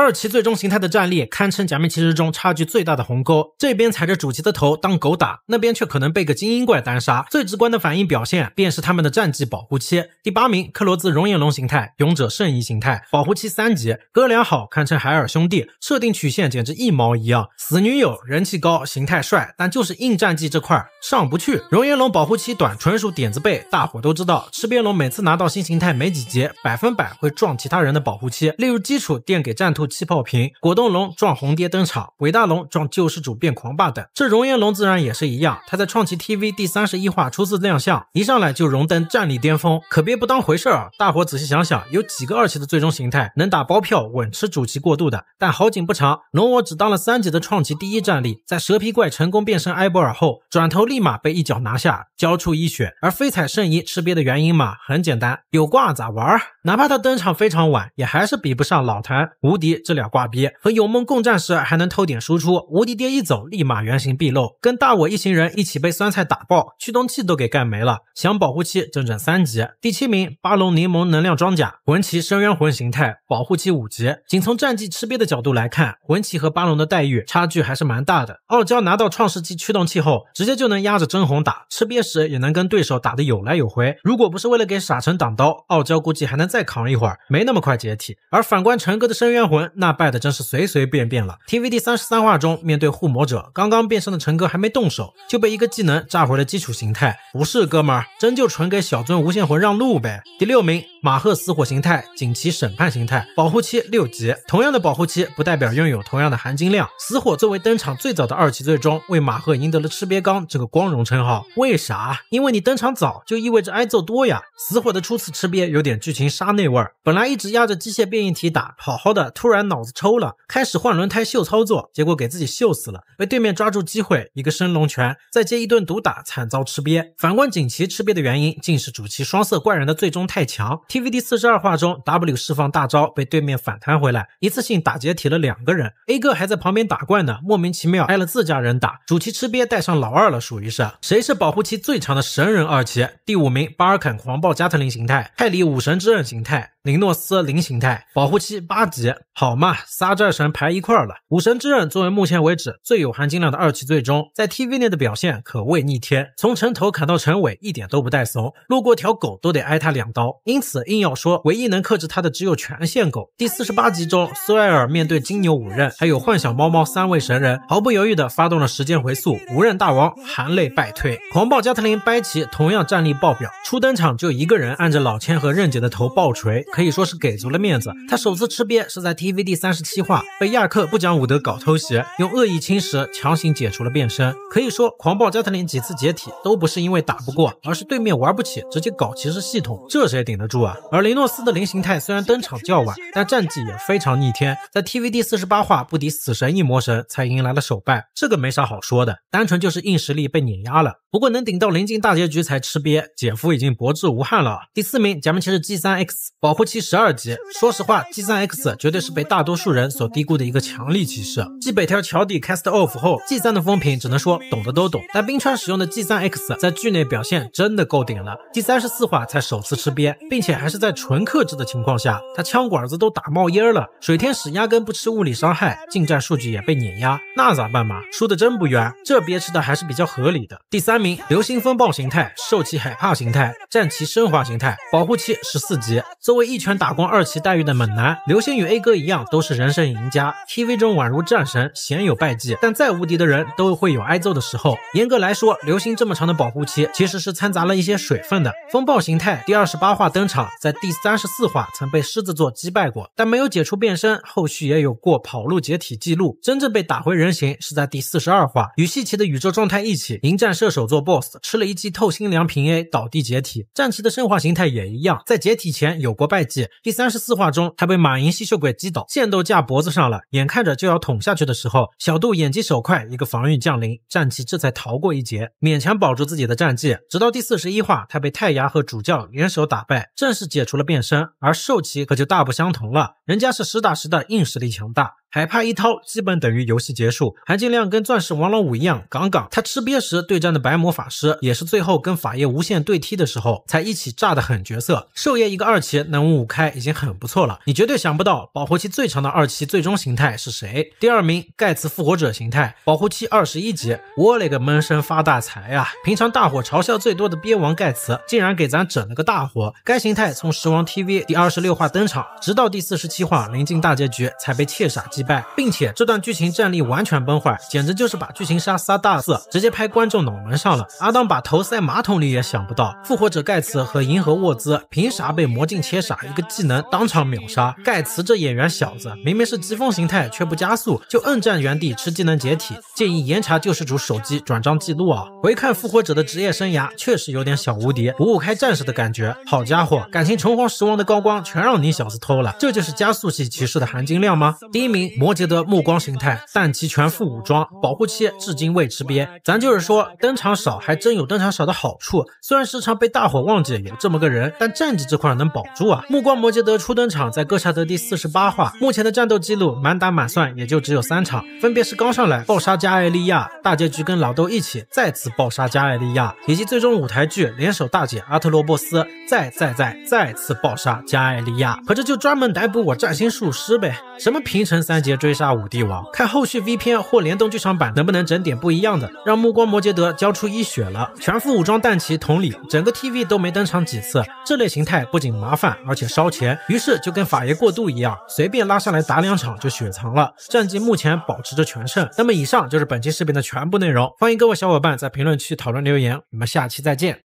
二骑最终形态的战力，堪称假面骑士中差距最大的鸿沟。这边踩着主机的头当狗打，那边却可能被个精英怪单杀。最直观的反应表现，便是他们的战绩保护期。第八名，克罗兹熔岩龙形态，勇者圣衣形态，保护期三级。哥俩好，堪称海尔兄弟，设定曲线简直一毛一样。死女友，人气高，形态帅，但就是硬战绩这块上不去。熔岩龙保护期短，纯属点子背。大伙都知道，赤边龙每次拿到新形态没几节，百分百会撞其他人的保护期。例如基础垫给战兔。气泡瓶、果冻龙撞红爹登场，伟大龙撞救世主变狂霸等，这熔岩龙自然也是一样。他在创奇 TV 第三十一话初次亮相，一上来就荣登战力巅峰，可别不当回事儿啊！大伙仔细想想，有几个二期的最终形态能打包票稳吃主级过渡的？但好景不长，龙我只当了三级的创奇第一战力，在蛇皮怪成功变身埃博尔后，转头立马被一脚拿下，交出一血。而飞彩圣衣吃瘪的原因嘛，很简单，有挂咋玩儿？哪怕他登场非常晚，也还是比不上老谭无敌这俩挂逼。和勇梦共战时还能偷点输出，无敌爹一走立马原形毕露，跟大我一行人一起被酸菜打爆，驱动器都给干没了。想保护期整整三级。第七名，巴龙柠檬能量装甲魂骑深渊魂形态，保护期五级。仅从战绩吃瘪的角度来看，魂骑和巴龙的待遇差距还是蛮大的。傲娇拿到创世纪驱动器后，直接就能压着真红打，吃瘪时也能跟对手打的有来有回。如果不是为了给傻橙挡刀，傲娇估计还能。再扛一会儿，没那么快解体。而反观成哥的深渊魂，那败的真是随随便便了。TVD 三十三话中，面对护魔者，刚刚变身的成哥还没动手，就被一个技能炸回了基础形态。不是哥们儿，真就纯给小尊无限魂让路呗。第六名。马赫死火形态锦旗审判形态保护期六级，同样的保护期不代表拥有同样的含金量。死火作为登场最早的二级最终，为马赫赢得了吃瘪刚这个光荣称号。为啥？因为你登场早就意味着挨揍多呀。死火的初次吃瘪有点剧情杀内味儿，本来一直压着机械变异体打好好的，突然脑子抽了，开始换轮胎秀操作，结果给自己秀死了，被对面抓住机会一个升龙拳，再接一顿毒打，惨遭吃瘪。反观锦旗吃瘪的原因，竟是主骑双色怪人的最终太强。TVD 四十二话中，W 释放大招被对面反弹回来，一次性打解体了两个人。A 哥还在旁边打怪呢，莫名其妙挨了自家人打。主骑吃瘪，带上老二了，属于是。谁是保护期最长的神人？二期？第五名，巴尔肯狂暴加特林形态，泰里武神之刃形态。林诺斯零形态，保护期八级，好嘛，仨战神排一块了。武神之刃作为目前为止最有含金量的二期最终，在 TV 内的表现可谓逆天，从城头砍到城尾，一点都不带怂，路过条狗都得挨他两刀。因此硬要说唯一能克制他的，只有全线狗。第四十八集中，苏艾尔面对金牛五刃，还有幻想猫猫三位神人，毫不犹豫地发动了时间回溯，五刃大王含泪败退，狂暴加特林掰奇同样战力爆表，初登场就一个人按着老千和刃姐的头爆锤。可以说是给足了面子。他首次吃瘪是在 TVD 三十七话，被亚克不讲武德搞偷袭，用恶意侵蚀强行解除了变身。可以说，狂暴加特林几次解体都不是因为打不过，而是对面玩不起，直接搞骑士系统，这谁顶得住啊？而雷诺斯的零形态虽然登场较晚，但战绩也非常逆天。在 TVD 四十八话不敌死神一魔神，才迎来了首败。这个没啥好说的，单纯就是硬实力被碾压了。不过能顶到临近大结局才吃瘪，姐夫已经薄至无憾了。第四名假面骑士 G 三 X 保护期十二级，说实话 G 三 X 绝对是被大多数人所低估的一个强力骑士。继北条桥底 cast off 后，G 三的风评只能说懂的都懂。但冰川使用的 G 三 X 在剧内表现真的够顶了，第三十四话才首次吃瘪，并且还是在纯克制的情况下，他枪管子都打冒烟了。水天使压根不吃物理伤害，近战数据也被碾压，那咋办嘛？输的真不冤，这憋吃的还是比较合理的。第三。流星风暴形态，兽骑海帕形态，战骑升华形态，保护期十四级。作为一拳打光二骑待遇的猛男，流星与 A 哥一样都是人生赢家。TV 中宛如战神，鲜有败绩。但再无敌的人都会有挨揍的时候。严格来说，流星这么长的保护期其实是掺杂了一些水分的。风暴形态第二十八话登场，在第三十四话曾被狮子座击败过，但没有解除变身，后续也有过跑路解体记录。真正被打回人形是在第四十二话，与希奇的宇宙状态一起迎战射手。做 boss 吃了一记透心凉平 A 倒地解体，战旗的生化形态也一样，在解体前有过败绩。第三十四话中，他被马银吸血鬼击倒，剑都架脖子上了，眼看着就要捅下去的时候，小杜眼疾手快，一个防御降临，战旗这才逃过一劫，勉强保住自己的战绩。直到第四十一话，他被泰牙和主教联手打败，正式解除了变身。而兽骑可就大不相同了，人家是实打实的硬实力强大。海帕一掏，基本等于游戏结束。韩金亮跟钻石王老五一样杠杠。他吃瘪时对战的白魔法师，也是最后跟法爷无限对踢的时候才一起炸的狠角色。兽爷一个二期能五开已经很不错了，你绝对想不到保护期最长的二期最终形态是谁。第二名，盖茨复活者形态，保护期二十一级。我勒个闷声发大财呀！平常大伙嘲笑最多的鳖王盖茨，竟然给咱整了个大火。该形态从十王 TV 第二十六话登场，直到第四十七话临近大结局才被窃傻。击败，并且这段剧情战力完全崩坏，简直就是把剧情杀仨大四，直接拍观众脑门上了。阿当把头塞马桶里也想不到，复活者盖茨和银河沃兹凭啥被魔镜切傻？一个技能当场秒杀。盖茨这演员小子，明明是疾风形态却不加速，就硬站原地吃技能解体。建议严查救世主手机转账记录啊！回看复活者的职业生涯，确实有点小无敌，五五开战士的感觉。好家伙，感情城黄十王的高光全让你小子偷了？这就是加速系骑士的含金量吗？第一名。摩羯德目光形态，但其全副武装，保护期至今未知边。咱就是说，登场少还真有登场少的好处。虽然时常被大伙忘记有这么个人，但战绩这块能保住啊。目光摩羯德初登场在哥查德第四十八话，目前的战斗记录满打满算也就只有三场，分别是刚上来暴杀加艾利亚，大结局跟老豆一起再次暴杀加艾利亚，以及最终舞台剧联手大姐阿特罗波斯，再再再再次暴杀加艾利亚。可这就专门逮捕我占星术师呗？什么平成三。杰追杀五帝王，看后续 V 片或联动剧场版能不能整点不一样的，让暮光摩羯德交出一血了。全副武装弹骑同理，整个 TV 都没登场几次，这类形态不仅麻烦，而且烧钱，于是就跟法爷过渡一样，随便拉上来打两场就雪藏了。战绩目前保持着全胜。那么以上就是本期视频的全部内容，欢迎各位小伙伴在评论区讨论留言，我们下期再见。